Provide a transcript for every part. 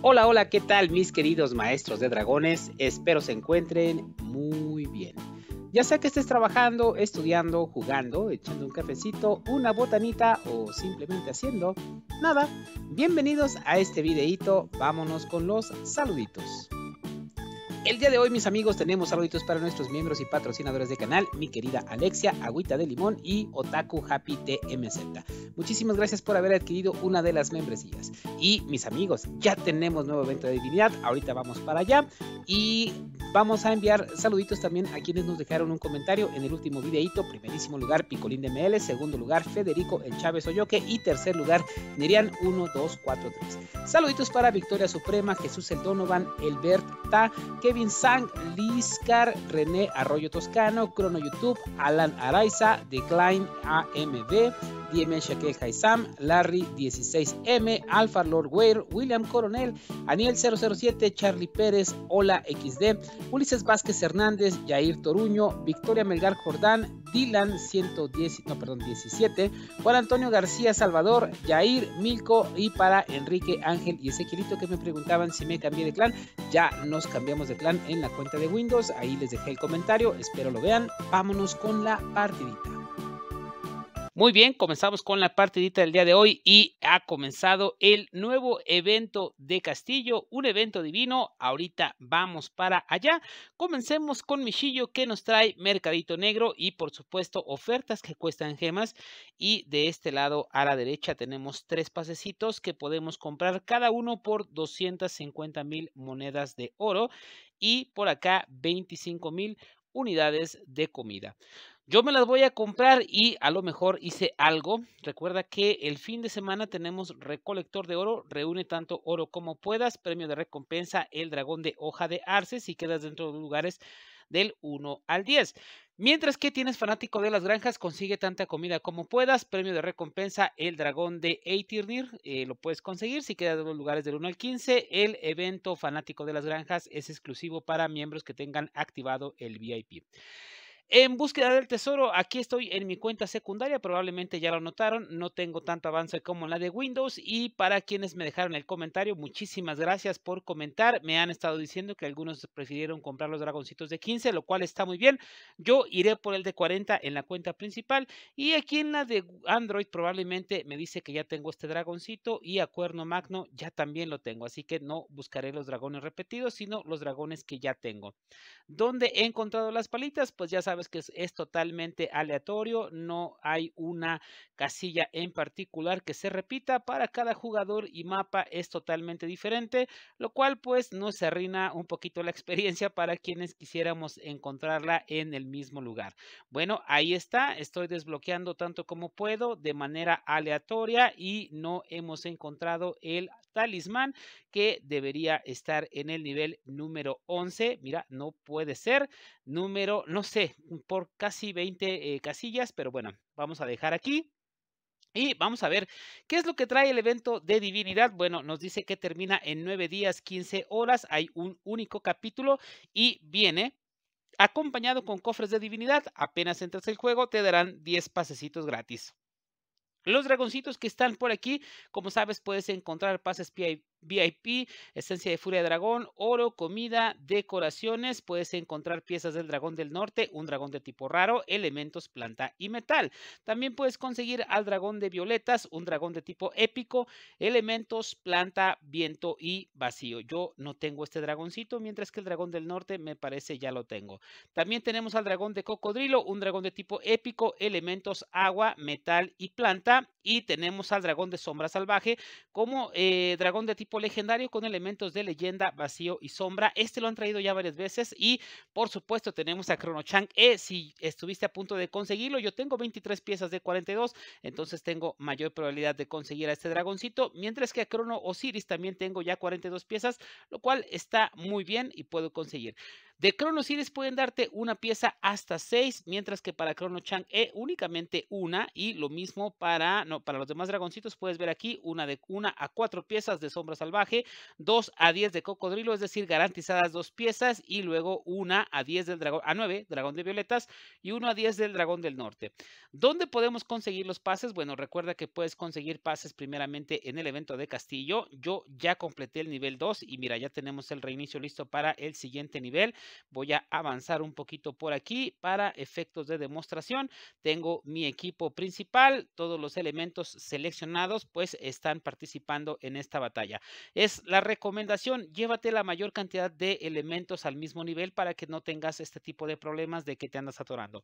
Hola, hola, ¿qué tal mis queridos maestros de dragones? Espero se encuentren muy bien. Ya sea que estés trabajando, estudiando, jugando, echando un cafecito, una botanita o simplemente haciendo nada, bienvenidos a este videíto, vámonos con los saluditos. El día de hoy, mis amigos, tenemos saluditos para nuestros miembros y patrocinadores de canal, mi querida Alexia, Agüita de Limón y Otaku Happy TMZ. Muchísimas gracias por haber adquirido una de las membresías. Y mis amigos, ya tenemos nuevo evento de divinidad, ahorita vamos para allá y vamos a enviar saluditos también a quienes nos dejaron un comentario en el último videito. Primerísimo lugar, Picolín de ML, segundo lugar, Federico El Chávez Oyoque y tercer lugar, Nerian 1243. Saluditos para Victoria Suprema, Jesús El Donovan, Elbert Ta, que Kevin Sang, Liscar, René Arroyo Toscano, Crono YouTube, Alan Araiza, Decline AMD, Shaquel Haizam, Larry 16M, Alfa Lord Weir, William Coronel, Aniel 007, Charlie Pérez, Hola XD, Ulises Vázquez Hernández, Jair Toruño, Victoria Melgar Jordán, Dylan 110, no, perdón, 17, Juan Antonio García Salvador, Jair Milko y para Enrique Ángel y Ezequielito que me preguntaban si me cambié de clan. Ya nos cambiamos de clan en la cuenta de Windows, ahí les dejé el comentario, espero lo vean. Vámonos con la partidita. Muy bien, comenzamos con la partidita del día de hoy y ha comenzado el nuevo evento de Castillo, un evento divino. Ahorita vamos para allá. Comencemos con Michillo que nos trae Mercadito Negro y por supuesto ofertas que cuestan gemas. Y de este lado a la derecha tenemos tres pasecitos que podemos comprar cada uno por 250 mil monedas de oro y por acá 25 mil unidades de comida. Yo me las voy a comprar y a lo mejor hice algo. Recuerda que el fin de semana tenemos recolector de oro. Reúne tanto oro como puedas. Premio de recompensa, el dragón de hoja de arce. Si quedas dentro de los lugares del 1 al 10. Mientras que tienes fanático de las granjas, consigue tanta comida como puedas. Premio de recompensa, el dragón de Eitirnir. Eh, lo puedes conseguir si quedas en los lugares del 1 al 15. El evento fanático de las granjas es exclusivo para miembros que tengan activado el VIP. En búsqueda del tesoro, aquí estoy en mi cuenta secundaria, probablemente ya lo notaron, no tengo tanto avance como la de Windows y para quienes me dejaron el comentario, muchísimas gracias por comentar, me han estado diciendo que algunos prefirieron comprar los dragoncitos de 15, lo cual está muy bien, yo iré por el de 40 en la cuenta principal y aquí en la de Android probablemente me dice que ya tengo este dragoncito y a cuerno magno ya también lo tengo, así que no buscaré los dragones repetidos, sino los dragones que ya tengo. ¿Dónde he encontrado las palitas? Pues ya saben es que es, totalmente aleatorio, no hay una casilla en particular que se repita, para cada jugador y mapa es totalmente diferente, lo cual pues nos arruina un poquito la experiencia para quienes quisiéramos encontrarla en el mismo lugar. Bueno, ahí está, estoy desbloqueando tanto como puedo de manera aleatoria y no hemos encontrado el talismán que debería estar en el nivel número 11. Mira, no puede ser. Número, no sé, por casi 20 eh, casillas, pero bueno, vamos a dejar aquí. Y vamos a ver qué es lo que trae el evento de divinidad. Bueno, nos dice que termina en 9 días, 15 horas. Hay un único capítulo y viene acompañado con cofres de divinidad. Apenas entras el juego, te darán 10 pasecitos gratis. Los dragoncitos que están por aquí, como sabes, puedes encontrar pases PI. VIP, esencia de furia de dragón, oro, comida, decoraciones. Puedes encontrar piezas del dragón del norte, un dragón de tipo raro, elementos, planta y metal. También puedes conseguir al dragón de violetas, un dragón de tipo épico, elementos, planta, viento y vacío. Yo no tengo este dragoncito, mientras que el dragón del norte me parece ya lo tengo. También tenemos al dragón de cocodrilo, un dragón de tipo épico, elementos, agua, metal y planta. Y tenemos al dragón de sombra salvaje como eh, dragón de tipo legendario con elementos de leyenda, vacío y sombra. Este lo han traído ya varias veces y por supuesto tenemos a Crono Chang. Eh, si estuviste a punto de conseguirlo, yo tengo 23 piezas de 42, entonces tengo mayor probabilidad de conseguir a este dragoncito, mientras que a Crono Osiris también tengo ya 42 piezas, lo cual está muy bien y puedo conseguir. De Chrono pueden darte una pieza hasta seis, mientras que para Chrono Chang E únicamente una. Y lo mismo para, no, para los demás dragoncitos puedes ver aquí una de una a cuatro piezas de sombra salvaje, dos a 10 de cocodrilo, es decir, garantizadas dos piezas y luego una a 10 del dragón, a 9, dragón de violetas y uno a 10 del dragón del norte. ¿Dónde podemos conseguir los pases? Bueno, recuerda que puedes conseguir pases primeramente en el evento de Castillo. Yo ya completé el nivel 2 y mira, ya tenemos el reinicio listo para el siguiente nivel. Voy a avanzar un poquito por aquí para efectos de demostración. Tengo mi equipo principal, todos los elementos seleccionados pues están participando en esta batalla. Es la recomendación, llévate la mayor cantidad de elementos al mismo nivel para que no tengas este tipo de problemas de que te andas atorando.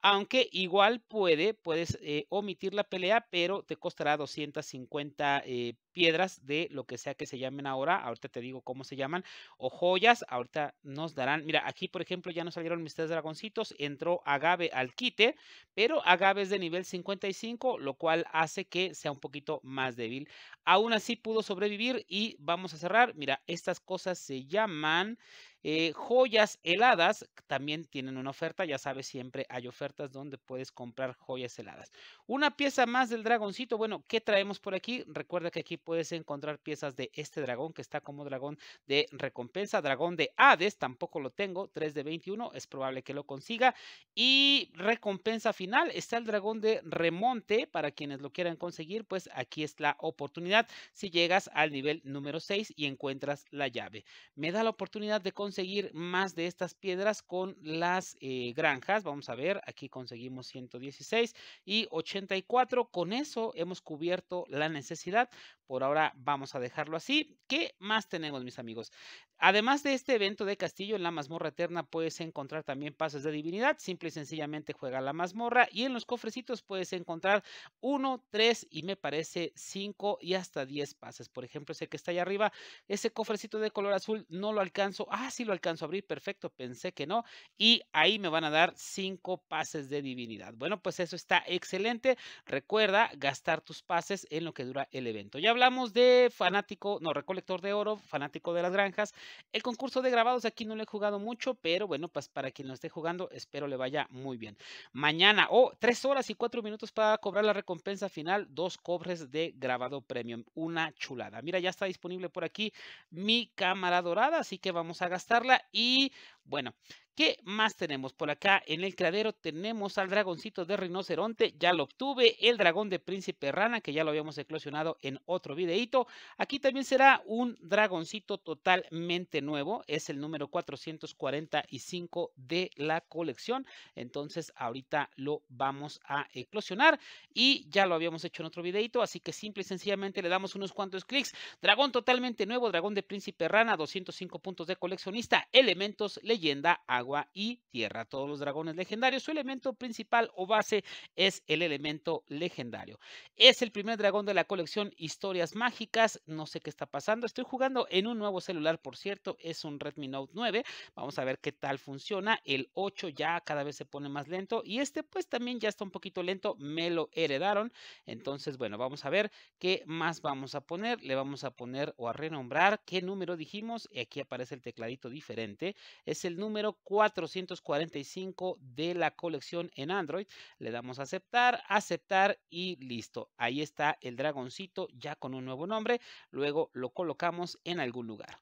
Aunque igual puede, puedes eh, omitir la pelea, pero te costará 250 eh, piedras de lo que sea que se llamen ahora. Ahorita te digo cómo se llaman. O joyas, ahorita nos darán mira, aquí por ejemplo ya no salieron mis tres dragoncitos, entró Agave al quite, pero Agave es de nivel 55, lo cual hace que sea un poquito más débil. Aún así pudo sobrevivir y vamos a cerrar, mira, estas cosas se llaman... Eh, joyas heladas también tienen una oferta, ya sabes, siempre hay ofertas donde puedes comprar joyas heladas. Una pieza más del dragoncito, bueno, ¿qué traemos por aquí? Recuerda que aquí puedes encontrar piezas de este dragón que está como dragón de recompensa, dragón de Hades, tampoco lo tengo, 3 de 21, es probable que lo consiga. Y recompensa final, está el dragón de remonte, para quienes lo quieran conseguir, pues aquí es la oportunidad si llegas al nivel número 6 y encuentras la llave. Me da la oportunidad de conseguir seguir más de estas piedras con las eh, granjas. Vamos a ver, aquí conseguimos 116 y 84. Con eso hemos cubierto la necesidad. Por ahora vamos a dejarlo así. ¿Qué más tenemos, mis amigos? Además de este evento de castillo, en la mazmorra eterna puedes encontrar también pases de divinidad. Simple y sencillamente juega la mazmorra y en los cofrecitos puedes encontrar 1, 3 y me parece 5 y hasta 10 pases. Por ejemplo, ese que está ahí arriba, ese cofrecito de color azul no lo alcanzo. Ah, lo alcanzo a abrir, perfecto, pensé que no. Y ahí me van a dar cinco pases de divinidad. Bueno, pues eso está excelente. Recuerda gastar tus pases en lo que dura el evento. Ya hablamos de fanático, no, recolector de oro, fanático de las granjas. El concurso de grabados aquí no le he jugado mucho, pero bueno, pues para quien lo esté jugando, espero le vaya muy bien. Mañana, o oh, tres horas y cuatro minutos para cobrar la recompensa final, dos cobres de grabado premium. Una chulada. Mira, ya está disponible por aquí mi cámara dorada, así que vamos a gastar y bueno, ¿qué más tenemos por acá? En el cradero tenemos al dragoncito de rinoceronte, ya lo obtuve, el dragón de príncipe rana, que ya lo habíamos eclosionado en otro videito. Aquí también será un dragoncito totalmente nuevo, es el número 445 de la colección, entonces ahorita lo vamos a eclosionar y ya lo habíamos hecho en otro videito, así que simple y sencillamente le damos unos cuantos clics. Dragón totalmente nuevo, dragón de príncipe rana, 205 puntos de coleccionista, elementos, leyenda, agua y tierra. Todos los dragones legendarios, su elemento principal o base es el elemento legendario. Es el primer dragón de la colección Historias Mágicas. No sé qué está pasando. Estoy jugando en un nuevo celular, por cierto. Es un Redmi Note 9. Vamos a ver qué tal funciona. El 8 ya cada vez se pone más lento. Y este pues también ya está un poquito lento. Me lo heredaron. Entonces, bueno, vamos a ver qué más vamos a poner. Le vamos a poner o a renombrar qué número dijimos. y Aquí aparece el tecladito diferente. Es el número 445 de la colección en Android. Le damos a aceptar, aceptar y listo. Ahí está el dragoncito ya con un nuevo nombre. Luego lo colocamos en algún lugar.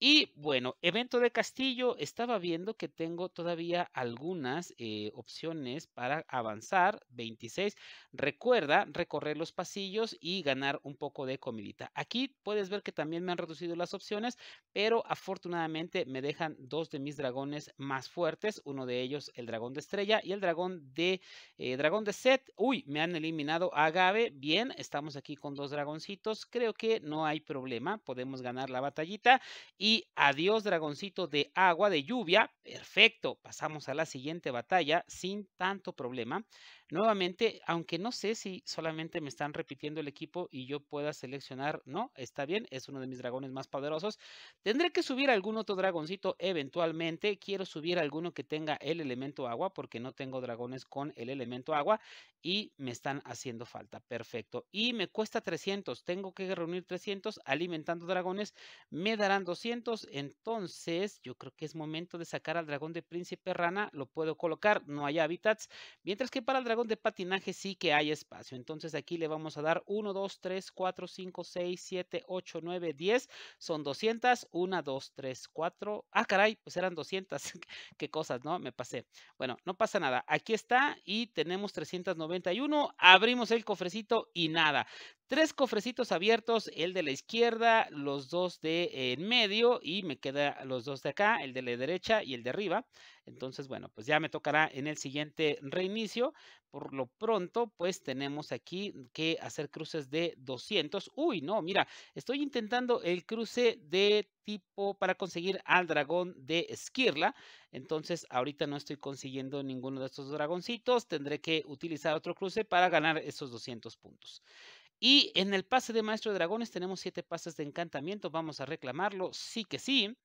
Y bueno, evento de castillo, estaba viendo que tengo todavía algunas eh, opciones para avanzar, 26. Recuerda recorrer los pasillos y ganar un poco de comidita. Aquí puedes ver que también me han reducido las opciones, pero afortunadamente me dejan dos de mis dragones más fuertes, uno de ellos el dragón de estrella y el dragón de, eh, dragón de set. Uy, me han eliminado a Agave, bien, estamos aquí con dos dragoncitos, creo que no hay problema, podemos ganar la batallita y y adiós dragoncito de agua, de lluvia. Perfecto. Pasamos a la siguiente batalla sin tanto problema. Nuevamente, aunque no sé si solamente me están repitiendo el equipo y yo pueda seleccionar, no, está bien, es uno de mis dragones más poderosos. Tendré que subir algún otro dragoncito eventualmente. Quiero subir alguno que tenga el elemento agua porque no tengo dragones con el elemento agua y me están haciendo falta. Perfecto. Y me cuesta 300. Tengo que reunir 300 alimentando dragones. Me darán 200 entonces, yo creo que es momento de sacar al dragón de príncipe rana. Lo puedo colocar, no hay hábitats. Mientras que para el dragón de patinaje sí que hay espacio. Entonces aquí le vamos a dar 1, 2, 3, 4, 5, 6, 7, 8, 9, 10. Son 200. 1, 2, 3, 4. Ah, caray, pues eran 200. Qué cosas, ¿no? Me pasé. Bueno, no pasa nada. Aquí está y tenemos 391. Abrimos el cofrecito y nada. Tres cofrecitos abiertos, el de la izquierda, los dos de en medio y me quedan los dos de acá, el de la derecha y el de arriba. Entonces, bueno, pues ya me tocará en el siguiente reinicio. Por lo pronto, pues tenemos aquí que hacer cruces de 200. Uy, no, mira, estoy intentando el cruce de tipo para conseguir al dragón de Esquirla. Entonces, ahorita no estoy consiguiendo ninguno de estos dragoncitos. Tendré que utilizar otro cruce para ganar esos 200 puntos. Y en el pase de Maestro de Dragones tenemos siete pases de encantamiento. Vamos a reclamarlo, sí que sí.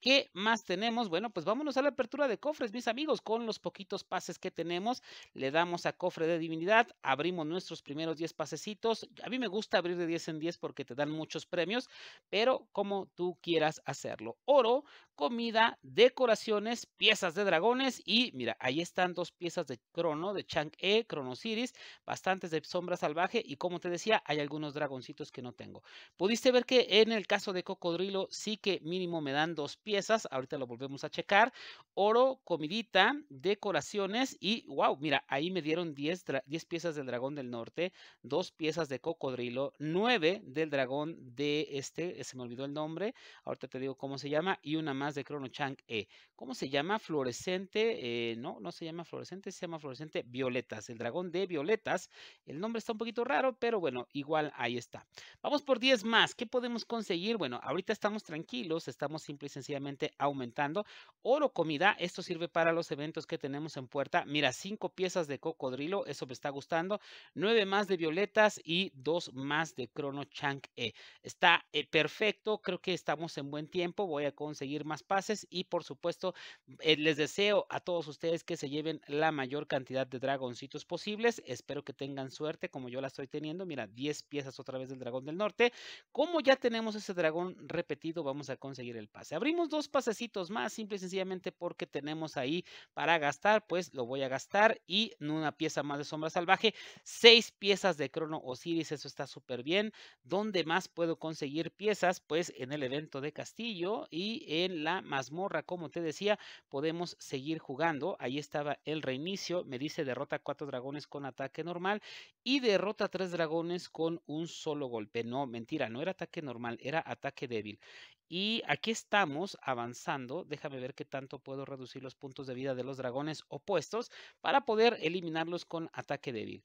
¿Qué más tenemos? Bueno, pues vámonos a la apertura de cofres, mis amigos, con los poquitos pases que tenemos. Le damos a cofre de divinidad, abrimos nuestros primeros 10 pasecitos. A mí me gusta abrir de 10 en 10 porque te dan muchos premios, pero como tú quieras hacerlo. Oro, comida, decoraciones, piezas de dragones y mira, ahí están dos piezas de Crono, de Chang-E, Cronosiris, bastantes de sombra salvaje y como te decía, hay algunos dragoncitos que no tengo. Pudiste ver que en el caso de cocodrilo sí que mínimo me dan dos piezas, ahorita lo volvemos a checar, oro, comidita, decoraciones y wow, mira, ahí me dieron 10, 10 piezas del dragón del norte, dos piezas de cocodrilo, nueve del dragón de este, eh, se me olvidó el nombre, ahorita te digo cómo se llama y una más de Chrono Chang E. ¿Cómo se llama? Fluorescente, eh, no, no se llama fluorescente, se llama fluorescente violetas, el dragón de violetas. El nombre está un poquito raro, pero bueno, igual ahí está. Vamos por 10 más. ¿Qué podemos conseguir? Bueno, ahorita estamos tranquilos, estamos simple y sencillamente aumentando. Oro comida, esto sirve para los eventos que tenemos en puerta. Mira, 5 piezas de cocodrilo, eso me está gustando. 9 más de violetas y 2 más de Chrono Chang E. Está perfecto, creo que estamos en buen tiempo. Voy a conseguir más más pases y por supuesto eh, les deseo a todos ustedes que se lleven la mayor cantidad de dragoncitos posibles. Espero que tengan suerte como yo la estoy teniendo. Mira, 10 piezas otra vez del dragón del norte. Como ya tenemos ese dragón repetido, vamos a conseguir el pase. Abrimos dos pasecitos más, simple y sencillamente porque tenemos ahí para gastar, pues lo voy a gastar y una pieza más de sombra salvaje, seis piezas de crono Osiris, eso está súper bien. ¿Dónde más puedo conseguir piezas? Pues en el evento de castillo y en la mazmorra, como te decía, podemos seguir jugando. Ahí estaba el reinicio, me dice derrota cuatro dragones con ataque normal y derrota tres dragones con un solo golpe. No, mentira, no era ataque normal, era ataque débil. Y aquí estamos avanzando. Déjame ver qué tanto puedo reducir los puntos de vida de los dragones opuestos para poder eliminarlos con ataque débil.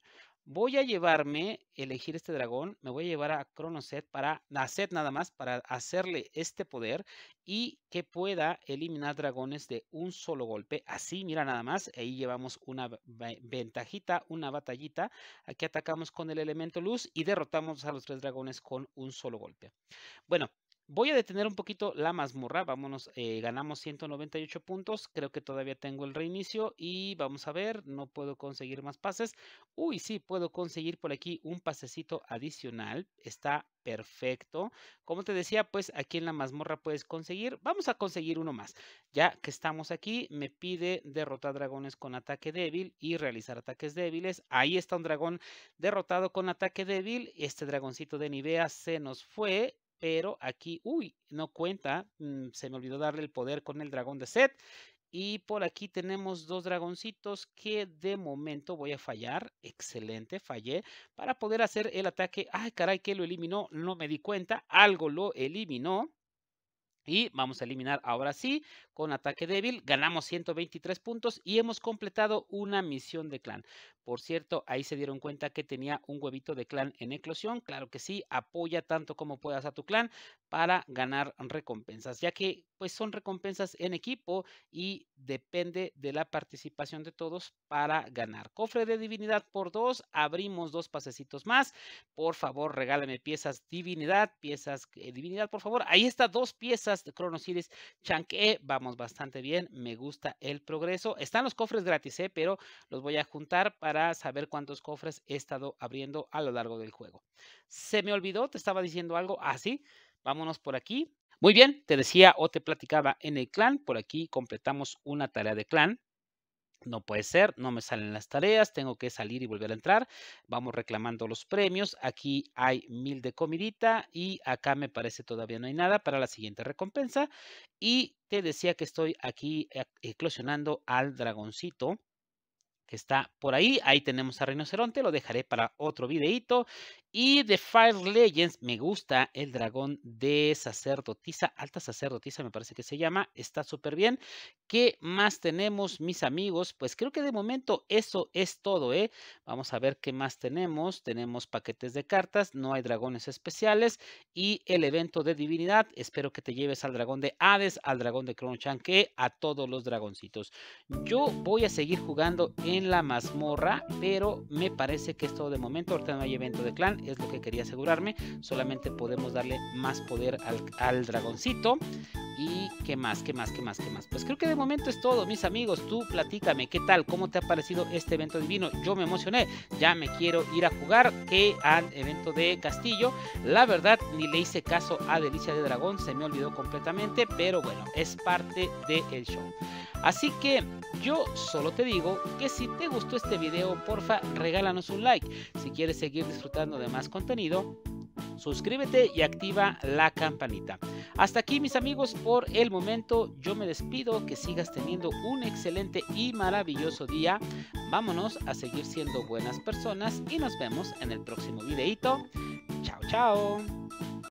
Voy a llevarme, elegir este dragón, me voy a llevar a Cronoset para, hacer nada más, para hacerle este poder y que pueda eliminar dragones de un solo golpe. Así, mira nada más, ahí llevamos una ventajita, una batallita. Aquí atacamos con el elemento luz y derrotamos a los tres dragones con un solo golpe. Bueno, Voy a detener un poquito la mazmorra. Vámonos, eh, ganamos 198 puntos. Creo que todavía tengo el reinicio. Y vamos a ver, no puedo conseguir más pases. Uy, sí, puedo conseguir por aquí un pasecito adicional. Está perfecto. Como te decía, pues aquí en la mazmorra puedes conseguir. Vamos a conseguir uno más. Ya que estamos aquí, me pide derrotar dragones con ataque débil y realizar ataques débiles. Ahí está un dragón derrotado con ataque débil. Este dragoncito de Nivea se nos fue pero aquí, uy, no cuenta, mm, se me olvidó darle el poder con el dragón de set. Y por aquí tenemos dos dragoncitos que de momento voy a fallar. Excelente, fallé. Para poder hacer el ataque. Ay, caray, que lo eliminó. No me di cuenta. Algo lo eliminó. Y vamos a eliminar ahora sí con ataque débil. Ganamos 123 puntos y hemos completado una misión de clan. Por cierto, ahí se dieron cuenta que tenía un huevito de clan en eclosión. Claro que sí, apoya tanto como puedas a tu clan para ganar recompensas, ya que pues son recompensas en equipo y depende de la participación de todos para ganar. Cofre de divinidad por dos, abrimos dos pasecitos más. Por favor, regálame piezas divinidad, piezas eh, divinidad, por favor. Ahí está, dos piezas de Chrono Series Vamos bastante bien, me gusta el progreso. Están los cofres gratis, ¿eh? pero los voy a juntar para saber cuántos cofres he estado abriendo a lo largo del juego. Se me olvidó, te estaba diciendo algo así. Ah, vámonos por aquí. Muy bien, te decía o te platicaba en el clan. Por aquí completamos una tarea de clan. No puede ser, no me salen las tareas, tengo que salir y volver a entrar. Vamos reclamando los premios. Aquí hay mil de comidita y acá me parece todavía no hay nada para la siguiente recompensa. Y te decía que estoy aquí eh, eclosionando al dragoncito que está por ahí. Ahí tenemos a Rinoceronte, lo dejaré para otro videito. Y de Fire Legends, me gusta el dragón de sacerdotisa, alta sacerdotisa me parece que se llama, está súper bien. ¿Qué más tenemos, mis amigos? Pues creo que de momento eso es todo, ¿eh? Vamos a ver qué más tenemos. Tenemos paquetes de cartas, no hay dragones especiales y el evento de divinidad. Espero que te lleves al dragón de Hades, al dragón de Cronchan, a todos los dragoncitos. Yo voy a seguir jugando en la mazmorra, pero me parece que es todo de momento, ahorita no hay evento de clan, es lo que quería asegurarme, solamente podemos darle más poder al, dragoncito. Y qué más, que más, que más, que más. Pues creo que de momento es todo, mis amigos. Tú platícame, ¿qué tal? ¿Cómo te ha parecido este evento divino? Yo me emocioné, ya me quiero ir a jugar que al evento de Castillo. La verdad, ni le hice caso a Delicia de Dragón, se me olvidó completamente, pero bueno, es parte del el show. Así que yo solo te digo que si te gustó este video, porfa, regálanos un like. Si quieres seguir disfrutando de más contenido, suscríbete y activa la campanita. Hasta aquí mis amigos por el momento, yo me despido, que sigas teniendo un excelente y maravilloso día. Vámonos a seguir siendo buenas personas y nos vemos en el próximo videito. Chao, chao.